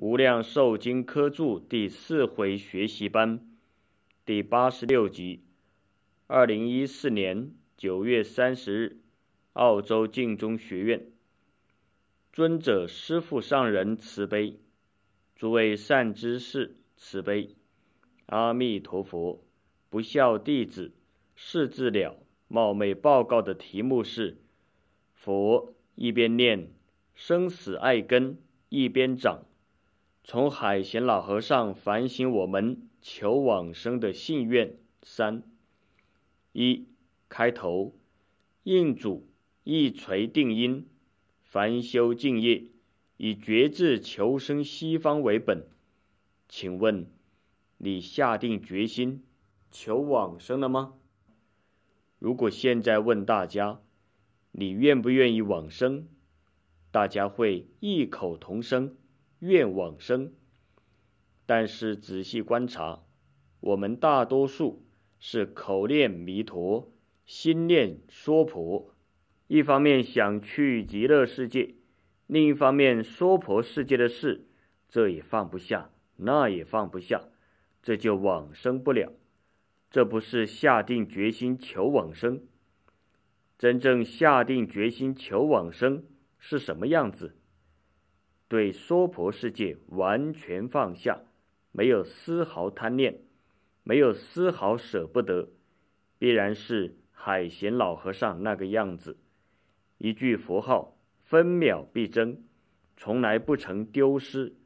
无量寿经科注第四回学习班，第八十六集，二零一四年九月三十日，澳洲净宗学院。尊者师父上人慈悲，诸位善知识慈悲，阿弥陀佛。不孝弟子释字了冒昧报告的题目是：佛一边念生死爱根，一边长。从海贤老和尚反省我们求往生的信愿。三一开头，印主一锤定音，凡修敬业，以觉志求生西方为本。请问，你下定决心求往生了吗？如果现在问大家，你愿不愿意往生？大家会异口同声。愿往生，但是仔细观察，我们大多数是口念弥陀，心念娑婆。一方面想去极乐世界，另一方面娑婆世界的事，这也放不下，那也放不下，这就往生不了。这不是下定决心求往生，真正下定决心求往生是什么样子？对娑婆世界完全放下，没有丝毫贪恋，没有丝毫舍不得，必然是海贤老和尚那个样子。一句佛号分秒必争，从来不曾丢失。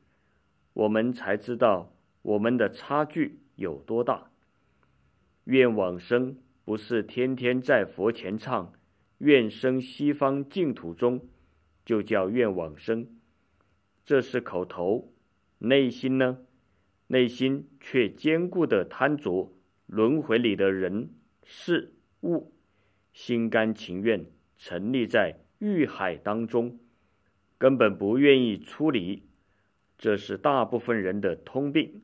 我们才知道我们的差距有多大。愿往生不是天天在佛前唱，愿生西方净土中，就叫愿往生。这是口头，内心呢？内心却坚固的贪着轮回里的人事物，心甘情愿沉溺在欲海当中，根本不愿意出离。这是大部分人的通病。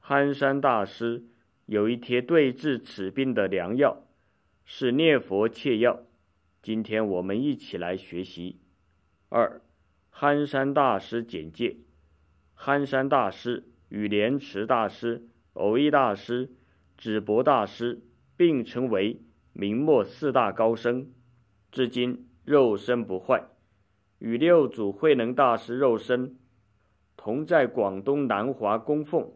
憨山大师有一贴对治此病的良药，是念佛切药。今天我们一起来学习二。憨山大师简介：憨山大师与莲池大师、藕益大师、止伯大师并称为明末四大高僧，至今肉身不坏，与六祖慧能大师肉身同在广东南华供奉。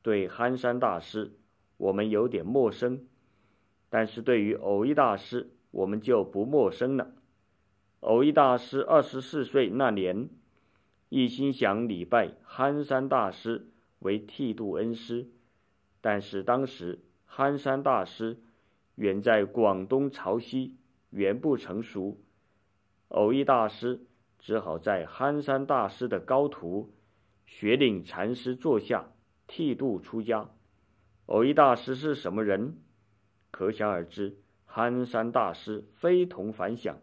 对憨山大师，我们有点陌生，但是对于藕益大师，我们就不陌生了。偶一大师二十四岁那年，一心想礼拜憨山大师为剃度恩师，但是当时憨山大师远在广东潮汐，缘不成熟，偶一大师只好在憨山大师的高徒雪岭禅师座下剃度出家。偶一大师是什么人？可想而知，憨山大师非同凡响。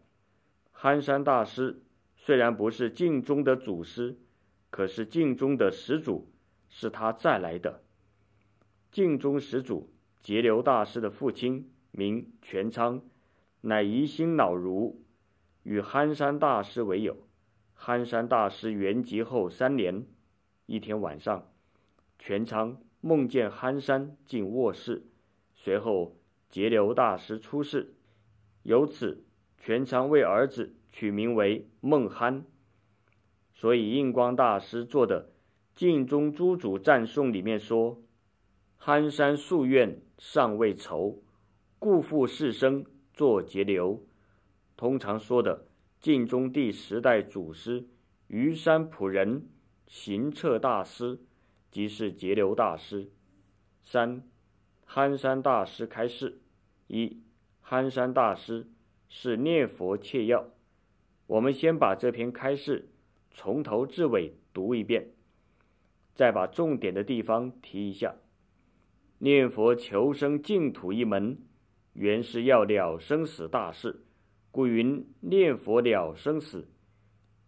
憨山大师虽然不是净中的祖师，可是净中的始祖是他再来的。净中始祖截流大师的父亲名全昌，乃宜兴老儒，与憨山大师为友。憨山大师圆寂后三年，一天晚上，全昌梦见憨山进卧室，随后截流大师出世，由此。全常为儿子取名为梦憨，所以印光大师做的《晋中诸祖赞颂》里面说：“憨山夙愿尚未酬，故负世生作截流。”通常说的晋中第十代祖师，虞山普仁行彻大师，即是截流大师。三，憨山大师开示：一，憨山大师。是念佛切要。我们先把这篇开示从头至尾读一遍，再把重点的地方提一下。念佛求生净土一门，原是要了生死大事，故云念佛了生死。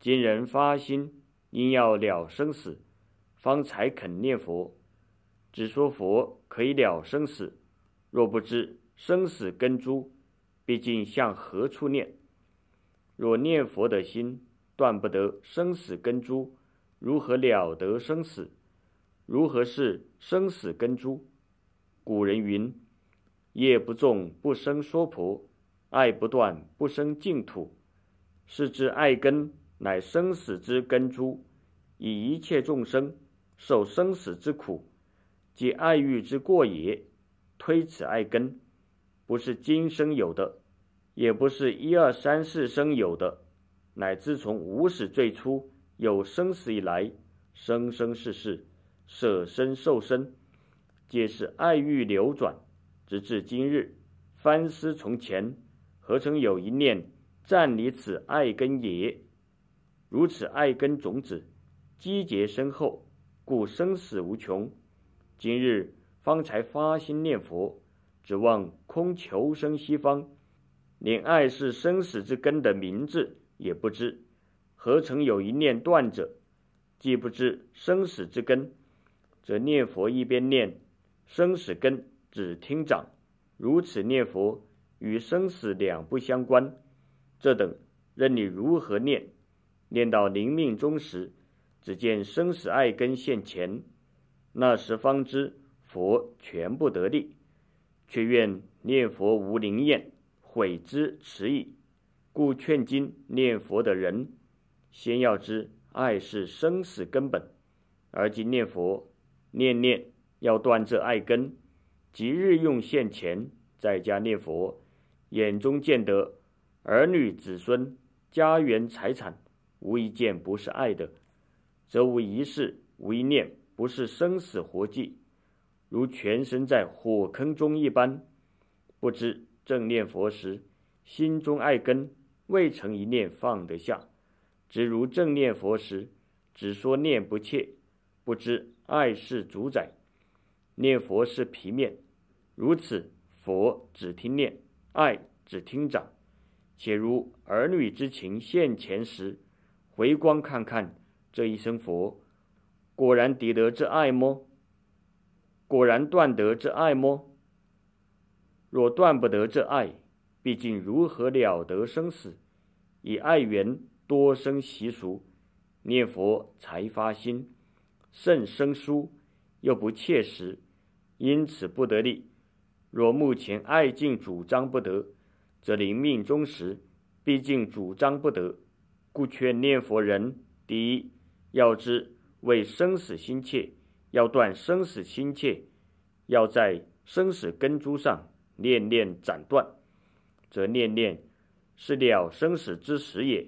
今人发心，应要了生死，方才肯念佛。只说佛可以了生死，若不知生死根株。毕竟向何处念？若念佛的心断不得生死根株，如何了得生死？如何是生死根株？古人云：“业不重不生娑婆，爱不断不生净土。”是指爱根乃生死之根株，以一切众生受生死之苦，即爱欲之过也。推此爱根。不是今生有的，也不是一二三四生有的，乃自从无始最初有生死以来，生生世世，舍身受身，皆是爱欲流转，直至今日，翻思从前，何曾有一念暂离此爱根也？如此爱根种子，积劫深厚，故生死无穷。今日方才发心念佛。指望空求生西方，连爱是生死之根的名字也不知，何曾有一念断者？既不知生死之根，则念佛一边念生死根，只听长。如此念佛与生死两不相关。这等任你如何念，念到临命终时，只见生死爱根现前，那时方知佛全部得力。却怨念佛无灵验，悔之迟矣。故劝今念佛的人，先要知爱是生死根本。而今念佛，念念要断这爱根。即日用现钱在家念佛，眼中见得儿女子孙、家园财产，无一件不是爱的，则无一事、无一念不是生死活计。如全身在火坑中一般，不知正念佛时，心中爱根未曾一念放得下；只如正念佛时，只说念不切，不知爱是主宰，念佛是皮面。如此，佛只听念，爱只听长。且如儿女之情现前时，回光看看这一生佛，果然抵得这爱么？果然断得这爱么？若断不得这爱，毕竟如何了得生死？以爱缘多生习俗，念佛才发心，甚生疏又不切实，因此不得力。若目前爱境主张不得，则临命终时，毕竟主张不得，故劝念佛人第一要知为生死心切。要断生死心切，要在生死根株上念念斩断，则念念是了生死之时也，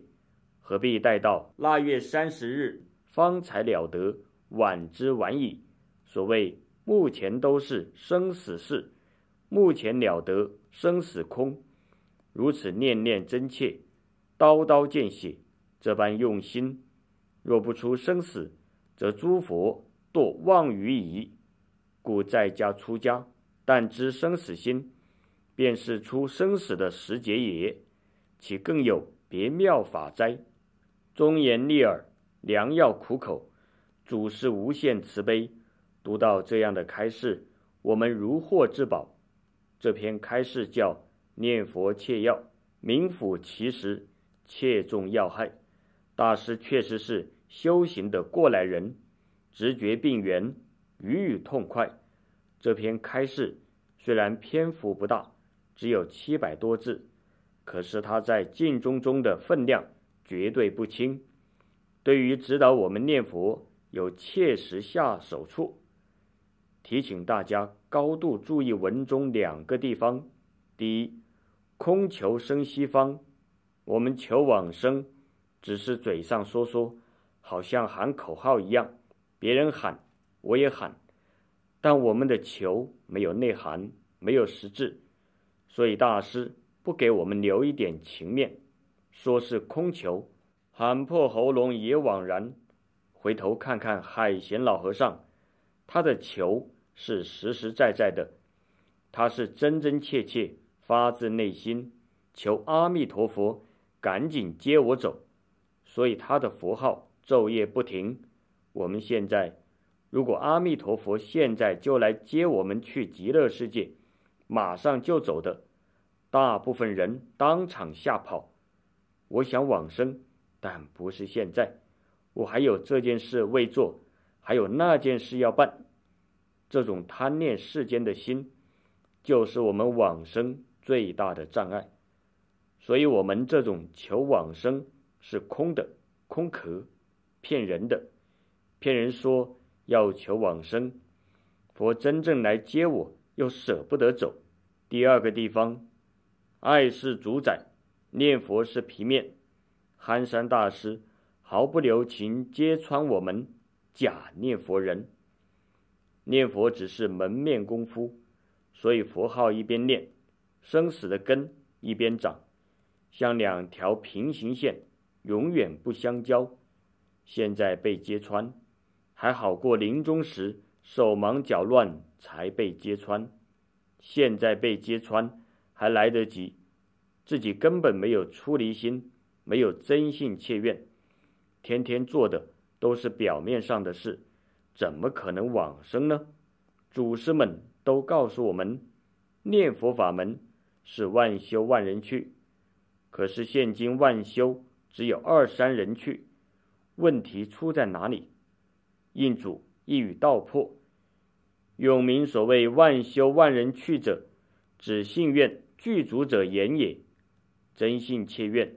何必待到腊月三十日方才了得？晚之晚矣。所谓目前都是生死事，目前了得生死空。如此念念真切，刀刀见血，这般用心，若不出生死，则诸佛。作妄于疑，故在家出家。但知生死心，便是出生死的时节也。岂更有别妙法哉？忠言逆耳，良药苦口。祖师无限慈悲。读到这样的开示，我们如获至宝。这篇开示叫《念佛切要》，名副其实，切中要害。大师确实是修行的过来人。直觉病源，语语痛快。这篇开示虽然篇幅不大，只有七百多字，可是它在镜中中的分量绝对不轻，对于指导我们念佛有切实下手处。提醒大家高度注意文中两个地方：第一，空求生西方，我们求往生，只是嘴上说说，好像喊口号一样。别人喊，我也喊，但我们的求没有内涵，没有实质，所以大师不给我们留一点情面，说是空求，喊破喉咙也枉然。回头看看海贤老和尚，他的求是实实在在的，他是真真切切发自内心求阿弥陀佛，赶紧接我走，所以他的佛号昼夜不停。我们现在，如果阿弥陀佛现在就来接我们去极乐世界，马上就走的，大部分人当场吓跑。我想往生，但不是现在，我还有这件事未做，还有那件事要办。这种贪恋世间的心，就是我们往生最大的障碍。所以，我们这种求往生是空的，空壳，骗人的。骗人说要求往生，佛真正来接我又舍不得走。第二个地方，爱是主宰，念佛是皮面。憨山大师毫不留情揭穿我们假念佛人，念佛只是门面功夫，所以佛号一边念，生死的根一边长，像两条平行线，永远不相交。现在被揭穿。还好过临终时手忙脚乱才被揭穿，现在被揭穿还来得及。自己根本没有出离心，没有真性切愿，天天做的都是表面上的事，怎么可能往生呢？祖师们都告诉我们，念佛法门是万修万人去，可是现今万修只有二三人去，问题出在哪里？印主一语道破：“永明所谓万修万人去者，指信愿具足者言也。真信切愿，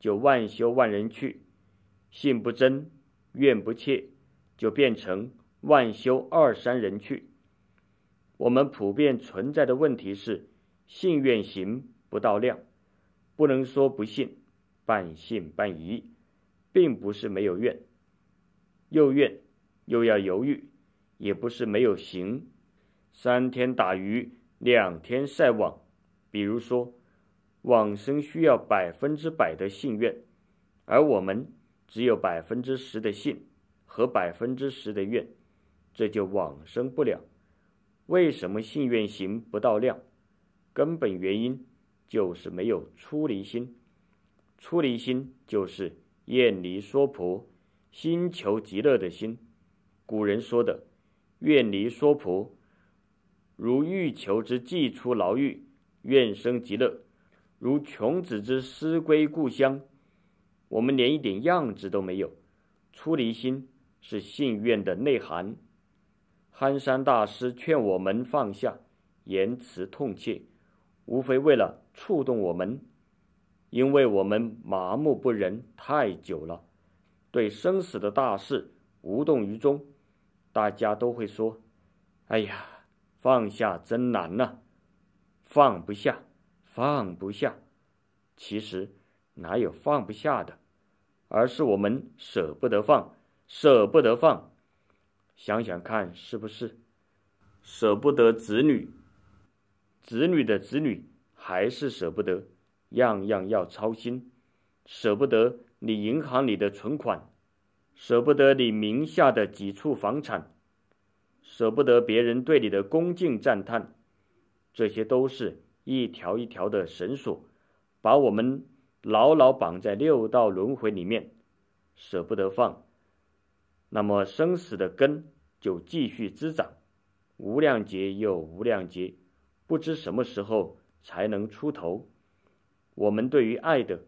就万修万人去；信不真，愿不切，就变成万修二三人去。”我们普遍存在的问题是，信愿行不到量，不能说不信，半信半疑，并不是没有愿，又怨。又要犹豫，也不是没有行。三天打鱼两天晒网。比如说，往生需要百分之百的信愿，而我们只有百分之十的信和百分之十的愿，这就往生不了。为什么信愿行不到量？根本原因就是没有出离心。出离心就是厌离娑婆，心求极乐的心。古人说的：“愿离娑婆，如欲求之即出牢狱；愿生极乐，如穷子之思归故乡。”我们连一点样子都没有。出离心是信愿的内涵。憨山大师劝我们放下，言辞痛切，无非为了触动我们，因为我们麻木不仁太久了，对生死的大事无动于衷。大家都会说：“哎呀，放下真难呐，放不下，放不下。其实哪有放不下的，而是我们舍不得放，舍不得放。想想看，是不是舍不得子女，子女的子女还是舍不得，样样要操心，舍不得你银行里的存款。”舍不得你名下的几处房产，舍不得别人对你的恭敬赞叹，这些都是一条一条的绳索，把我们牢牢绑在六道轮回里面，舍不得放，那么生死的根就继续滋长，无量劫又无量劫，不知什么时候才能出头。我们对于爱的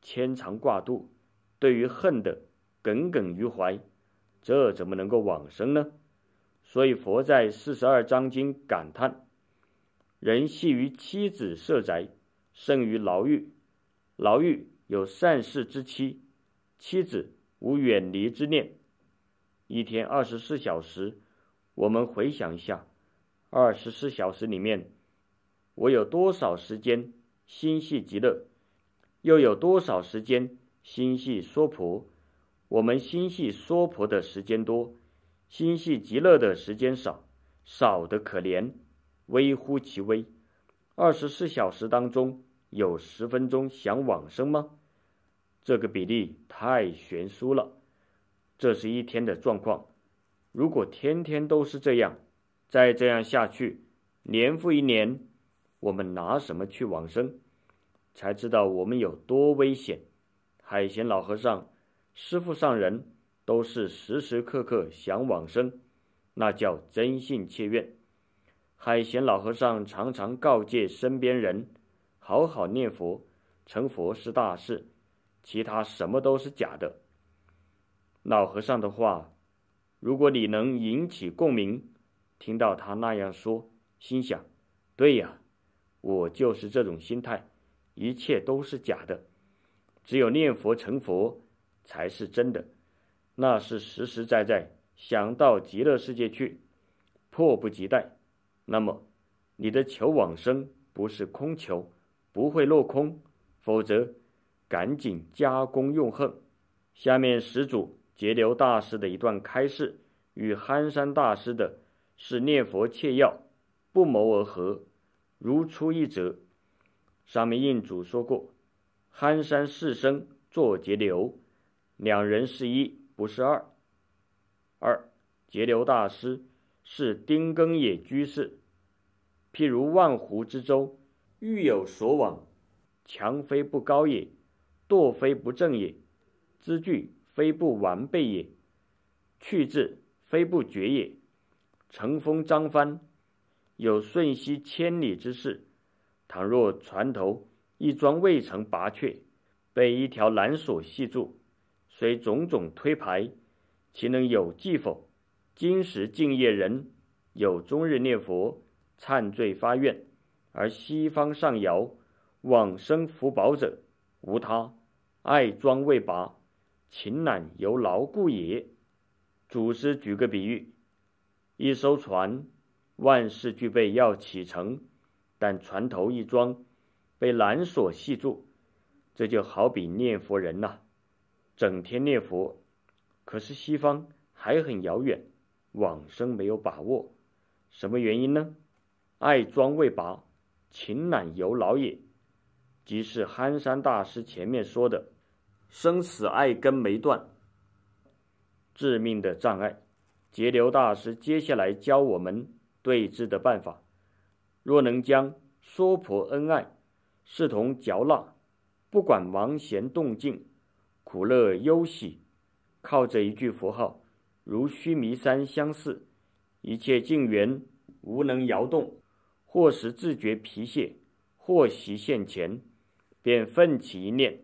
牵肠挂肚，对于恨的。耿耿于怀，这怎么能够往生呢？所以佛在四十二章经感叹：“人系于妻子舍宅，胜于牢狱；牢狱有善事之妻，妻子无远离之念。”一天二十四小时，我们回想一下，二十四小时里面，我有多少时间心系极乐，又有多少时间心系娑婆？我们心系娑婆的时间多，心系极乐的时间少，少得可怜，微乎其微。二十四小时当中有十分钟想往生吗？这个比例太悬殊了。这是一天的状况，如果天天都是这样，再这样下去，年复一年，我们拿什么去往生？才知道我们有多危险。海贤老和尚。师父上人都是时时刻刻想往生，那叫真信切愿。海贤老和尚常常告诫身边人：好好念佛，成佛是大事，其他什么都是假的。老和尚的话，如果你能引起共鸣，听到他那样说，心想：对呀，我就是这种心态，一切都是假的，只有念佛成佛。才是真的，那是实实在在想到极乐世界去，迫不及待。那么，你的求往生不是空求，不会落空。否则，赶紧加功用恨。下面始祖截流大师的一段开示，与憨山大师的是念佛切要不谋而合，如出一辙。上面印主说过，憨山四生做截流。两人是一，不是二。二节流大师是丁更野居士。譬如万湖之舟，欲有所往，强非不高也，惰非不正也，知具非不完备也，去志非不绝也。乘风张帆，有瞬息千里之势。倘若船头一桩未曾拔却，被一条缆索系住。随种种推排，其能有记否？今时敬业人，有终日念佛忏罪发愿，而西方上遥往生福宝者，无他，爱庄未拔，情懒由牢固也。祖师举个比喻：一艘船，万事俱备要启程，但船头一桩被缆索系住，这就好比念佛人呐。整天念佛，可是西方还很遥远，往生没有把握。什么原因呢？爱庄未拔，情难由老也，即是憨山大师前面说的“生死爱根没断”，致命的障碍。截流大师接下来教我们对治的办法：若能将娑婆恩爱视同嚼蜡，不管忙闲动静。苦乐忧喜，靠着一句符号，如须弥山相似，一切境缘无能摇动。或时自觉疲懈，或习现前，便奋起一念，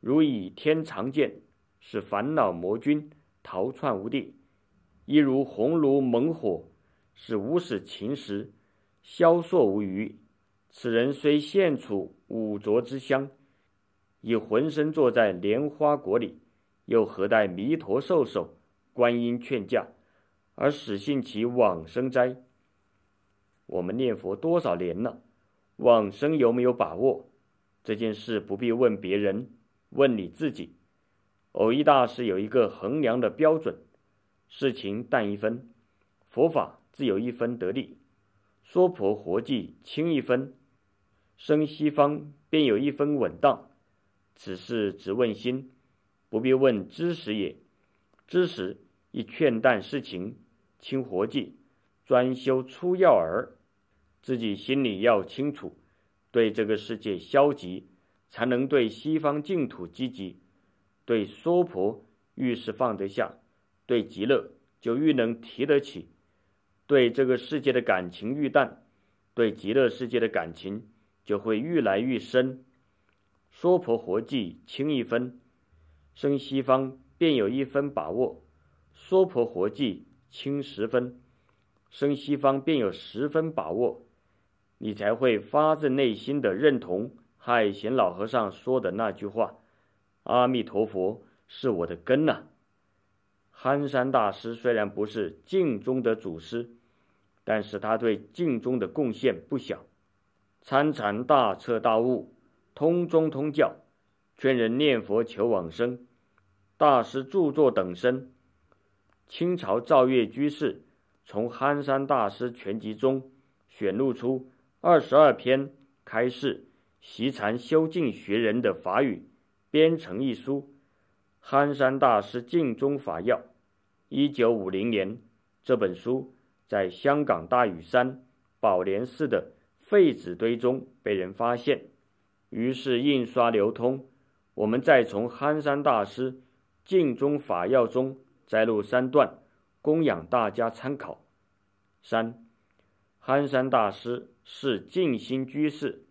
如倚天长剑，使烦恼魔君逃窜无地；亦如红炉猛火，使无始情时消烁无余。此人虽现处五浊之乡。以浑身坐在莲花果里，又何待弥陀受手、观音劝架，而使信其往生哉？我们念佛多少年了，往生有没有把握？这件事不必问别人，问你自己。偶一大师有一个衡量的标准：事情淡一分，佛法自有一分得力；说婆活计轻一分，生西方便有一分稳当。只是直问心，不必问知识也。知识亦劝淡世情，轻活计，专修出要儿。自己心里要清楚，对这个世界消极，才能对西方净土积极。对娑婆愈是放得下，对极乐就愈能提得起。对这个世界的感情愈淡，对极乐世界的感情就会愈来愈深。娑婆活计轻一分，生西方便有一分把握；娑婆活计轻十分，生西方便有十分把握。你才会发自内心的认同海贤老和尚说的那句话：“阿弥陀佛是我的根呐。”憨山大师虽然不是净宗的祖师，但是他对净宗的贡献不小，参禅大彻大悟。通中通教，劝人念佛求往生。大师著作等身。清朝赵月居士从憨山大师全集中选录出二十二篇开示习禅修静学人的法语，编成一书《憨山大师净中法要》。一九五零年，这本书在香港大屿山宝莲寺的废纸堆中被人发现。于是印刷流通，我们再从憨山大师《净宗法要》中摘录三段，供养大家参考。三，憨山大师是静心居士，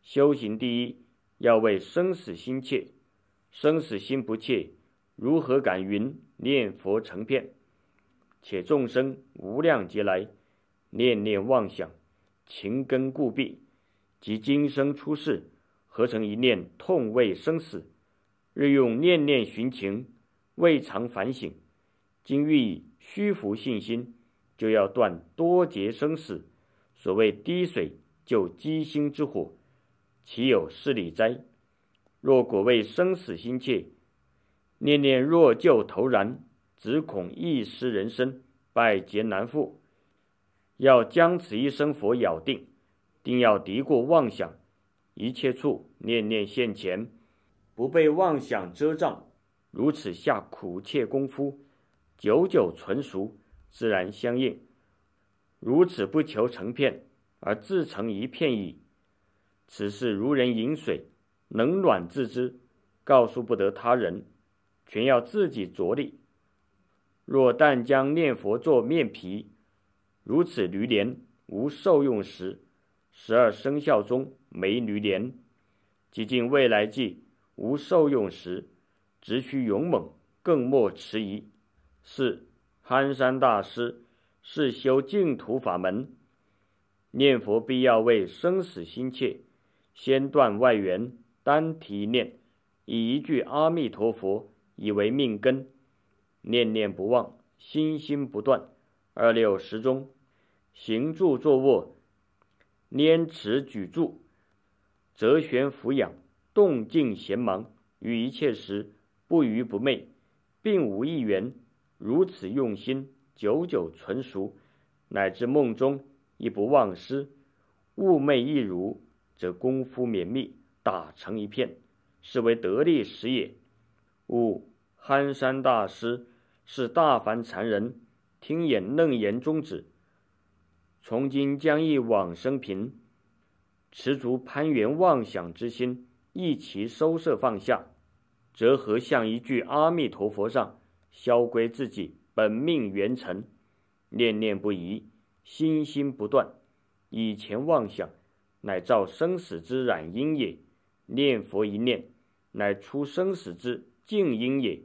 修行第一要为生死心切，生死心不切，如何敢云念佛成片？且众生无量劫来，念念妄想，情根固闭，即今生出世。合成一念，痛畏生死，日用念念寻情，未尝反省。今欲虚浮信心，就要断多劫生死。所谓滴水救机心之火，岂有是理哉？若果为生死心切，念念若就投然，只恐一失人生，百劫难复。要将此一生佛咬定，定要敌过妄想。一切处念念现前，不被妄想遮障，如此下苦切功夫，久久纯熟，自然相应。如此不求成片，而自成一片矣。此事如人饮水，冷暖自知，告诉不得他人，全要自己着力。若但将念佛做面皮，如此驴年无受用时。十二生肖中，美女莲，即今未来际无受用时，直须勇猛，更莫迟疑。四憨山大师是修净土法门，念佛必要为生死心切，先断外缘，单提念，以一句阿弥陀佛以为命根，念念不忘，心心不断。二六时中，行住坐卧。拈持举箸，折悬俯仰，动静闲忙，于一切时不愚不昧，并无一缘。如此用心，久久纯熟，乃至梦中亦不忘失。寤寐一如，则功夫绵密，打成一片，是为得力时也。五憨山大师是大凡禅人，听演楞严宗旨。从今将一往生平，持足攀缘妄想之心，一齐收摄放下，则何向一具阿弥陀佛上，消归自己本命元辰，念念不移，心心不断。以前妄想，乃造生死之染因也；念佛一念，乃出生死之净因也。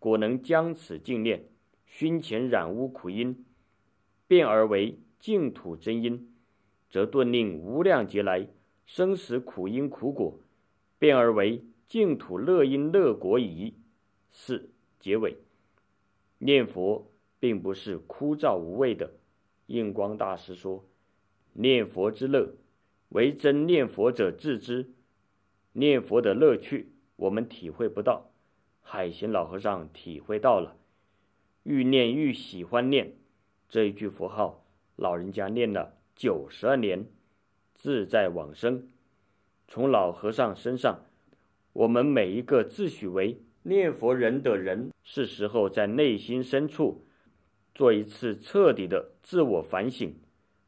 果能将此净念，熏前染污苦因，变而为。净土真因，则顿令无量劫来生死苦因苦果，变而为净土乐因乐果矣。四结尾，念佛并不是枯燥无味的。印光大师说：“念佛之乐，唯真念佛者自知。”念佛的乐趣我们体会不到，海贤老和尚体会到了，愈念愈喜欢念。这一句佛号。老人家念了九十二年，自在往生。从老和尚身上，我们每一个自诩为念佛人的人，是时候在内心深处做一次彻底的自我反省：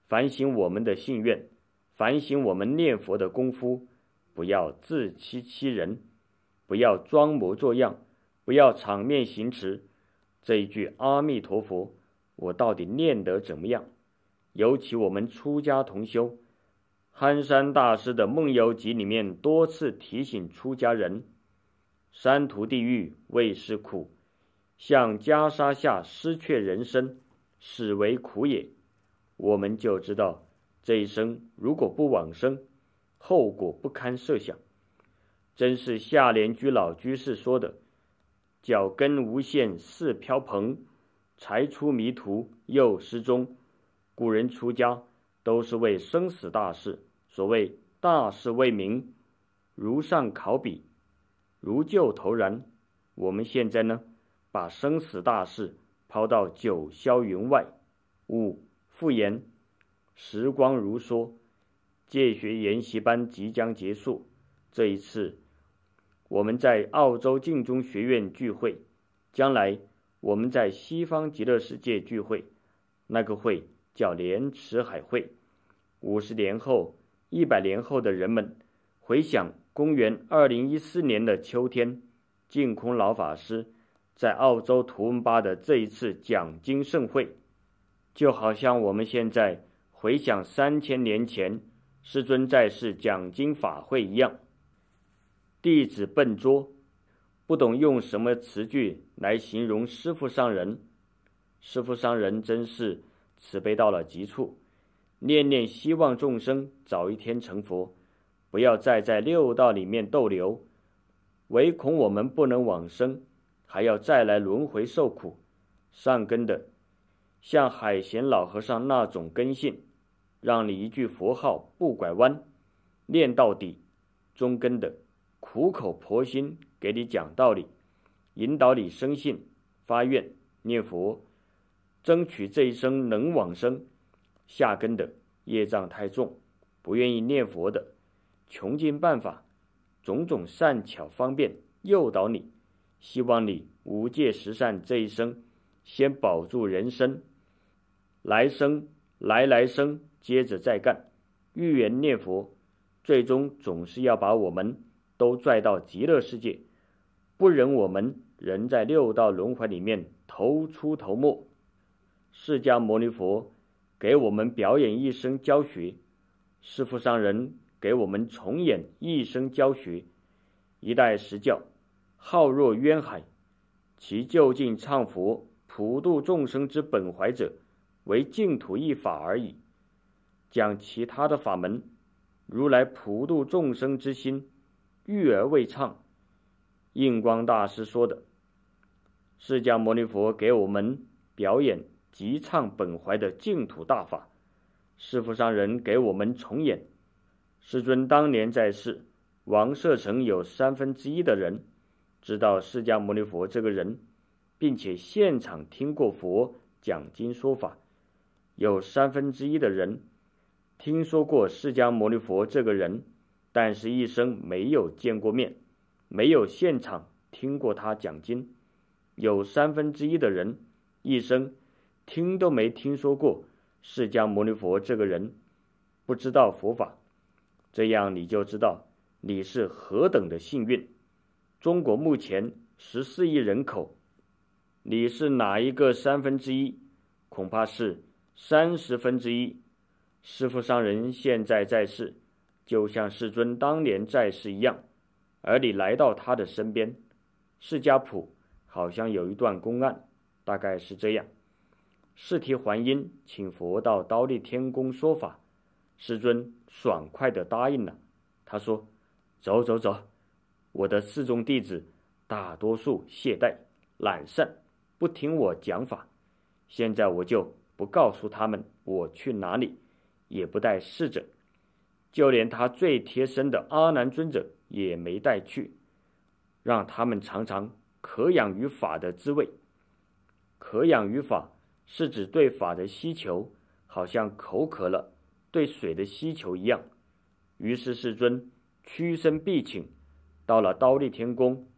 反省我们的信愿，反省我们念佛的功夫，不要自欺欺人，不要装模作样，不要场面行持。这一句“阿弥陀佛”，我到底念得怎么样？尤其我们出家同修，《憨山大师的梦游集》里面多次提醒出家人：“三途地狱未是苦，向袈裟下失却人身，始为苦也。”我们就知道，这一生如果不往生，后果不堪设想。真是下莲居老居士说的：“脚跟无限似飘蓬，才出迷途又失踪。”古人出家都是为生死大事，所谓大事未明，如上考比，如旧投然。我们现在呢，把生死大事抛到九霄云外。五复言，时光如梭，戒学研习班即将结束。这一次，我们在澳洲净宗学院聚会，将来我们在西方极乐世界聚会，那个会。叫莲池海会。五十年后，一百年后的人们回想公元二零一四年的秋天，净空老法师在澳洲图文巴的这一次讲经盛会，就好像我们现在回想三千年前师尊在世讲经法会一样。弟子笨拙，不懂用什么词句来形容师父上人。师父上人真是。慈悲到了极处，念念希望众生早一天成佛，不要再在六道里面逗留，唯恐我们不能往生，还要再来轮回受苦。善根的，像海贤老和尚那种根性，让你一句佛号不拐弯，念到底；中根的，苦口婆心给你讲道理，引导你生信、发愿、念佛。争取这一生能往生，下根的业障太重，不愿意念佛的，穷尽办法，种种善巧方便诱导你，希望你无戒十善这一生先保住人生，来生来来生接着再干，遇缘念佛，最终总是要把我们都拽到极乐世界，不忍我们人在六道轮回里面头出头没。释迦牟尼佛给我们表演一生教学，师父上人给我们重演一生教学，一代十教浩若渊海，其就近唱佛普度众生之本怀者，为净土一法而已。讲其他的法门，如来普度众生之心，欲而未唱。印光大师说的，释迦牟尼佛给我们表演。极唱本怀的净土大法，师父上人给我们重演。师尊当年在世，王舍城有三分之一的人知道释迦牟尼佛这个人，并且现场听过佛讲经说法；有三分之一的人听说过释迦牟尼佛这个人，但是一生没有见过面，没有现场听过他讲经；有三分之一的人一生。听都没听说过释迦牟尼佛这个人，不知道佛法，这样你就知道你是何等的幸运。中国目前十四亿人口，你是哪一个三分之一？恐怕是三十分之一。师父上人现在在世，就像世尊当年在世一样，而你来到他的身边。释迦普好像有一段公案，大概是这样。试提还因请佛到刀立天宫说法，师尊爽快地答应了。他说：“走走走，我的四众弟子大多数懈怠懒散，不听我讲法。现在我就不告诉他们我去哪里，也不带侍者，就连他最贴身的阿难尊者也没带去，让他们尝尝可养于法的滋味。可养于法。”是指对法的需求，好像口渴了对水的需求一样。于是世尊屈身必请，到了刀立天宫，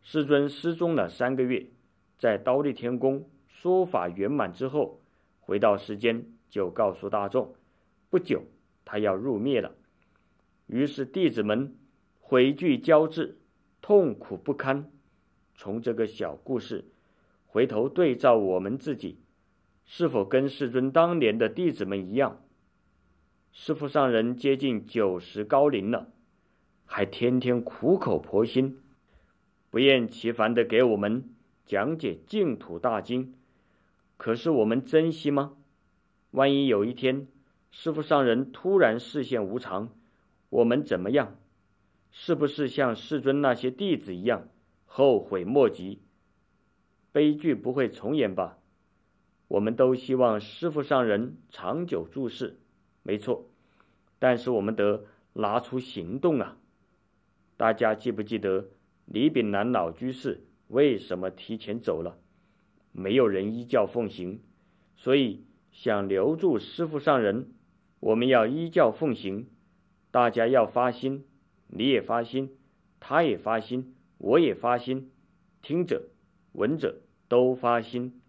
世尊失踪了三个月，在刀立天宫说法圆满之后，回到世间就告诉大众，不久他要入灭了。于是弟子们悔惧交至，痛苦不堪。从这个小故事，回头对照我们自己。是否跟世尊当年的弟子们一样？师父上人接近九十高龄了，还天天苦口婆心、不厌其烦的给我们讲解净土大经。可是我们珍惜吗？万一有一天师父上人突然视线无常，我们怎么样？是不是像世尊那些弟子一样后悔莫及？悲剧不会重演吧？我们都希望师傅上人长久住世，没错，但是我们得拿出行动啊！大家记不记得李炳南老居士为什么提前走了？没有人依教奉行，所以想留住师傅上人，我们要依教奉行。大家要发心，你也发心，他也发心，我也发心，听者、闻者都发心。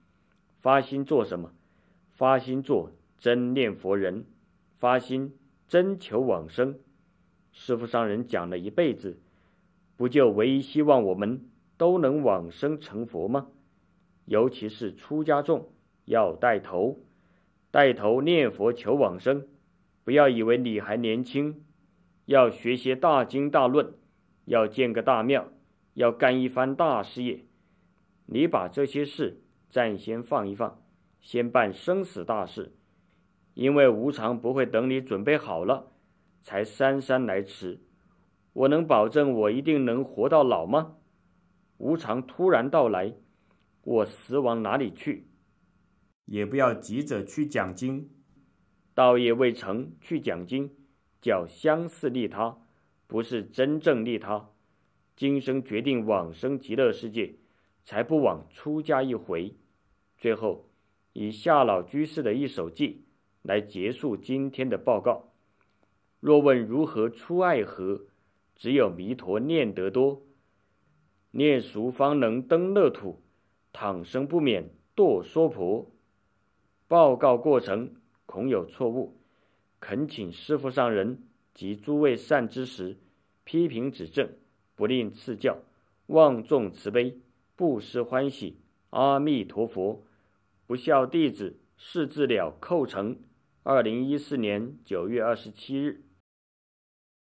发心做什么？发心做真念佛人，发心真求往生。师父上人讲了一辈子，不就唯一希望我们都能往生成佛吗？尤其是出家众要带头，带头念佛求往生。不要以为你还年轻，要学些大经大论，要建个大庙，要干一番大事业。你把这些事。暂先放一放，先办生死大事，因为无常不会等你准备好了才姗姗来迟。我能保证我一定能活到老吗？无常突然到来，我死往哪里去？也不要急着去讲经，道业未成去讲经，叫相似利他，不是真正利他。今生决定往生极乐世界，才不枉出家一回。最后，以夏老居士的一首偈来结束今天的报告：若问如何出爱河，只有弥陀念得多，念熟方能登乐土，倘生不免堕娑婆。报告过程恐有错误，恳请师父上人及诸位善知识批评指正，不吝赐教，望众慈悲，不失欢喜，阿弥陀佛。不孝弟子释智了寇呈，二零一四年九月二十七日。